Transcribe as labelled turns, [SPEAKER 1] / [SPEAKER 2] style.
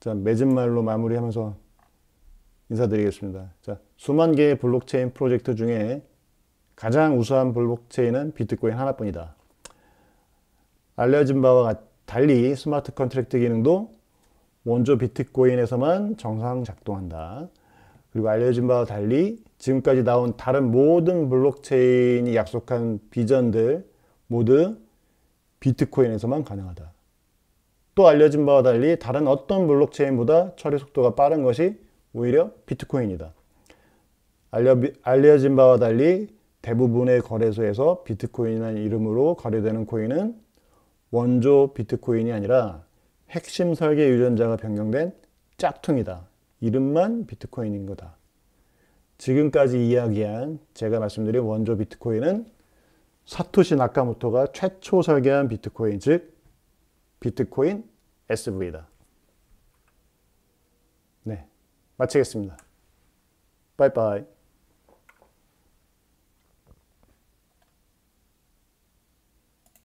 [SPEAKER 1] 자, 매진 말로 마무리하면서 인사드리겠습니다. 자, 수만 개의 블록체인 프로젝트 중에 가장 우수한 블록체인은 비트코인 하나뿐이다. 알려진 바와 달리 스마트 컨트랙트 기능도 원조 비트코인에서만 정상 작동한다. 그리고 알려진 바와 달리 지금까지 나온 다른 모든 블록체인이 약속한 비전들 모두 비트코인에서만 가능하다. 또 알려진 바와 달리 다른 어떤 블록체인보다 처리 속도가 빠른 것이 오히려 비트코인이다. 알려, 알려진 바와 달리 대부분의 거래소에서 비트코인이라는 이름으로 거래되는 코인은 원조 비트코인이 아니라 핵심 설계 유전자가 변경된 짝퉁이다. 이름만 비트코인인 거다. 지금까지 이야기한 제가 말씀드린 원조 비트코인은 사토시 나카모토가 최초 설계한 비트코인, 즉 비트코인 SV다. 네, 마치겠습니다. 바이바이.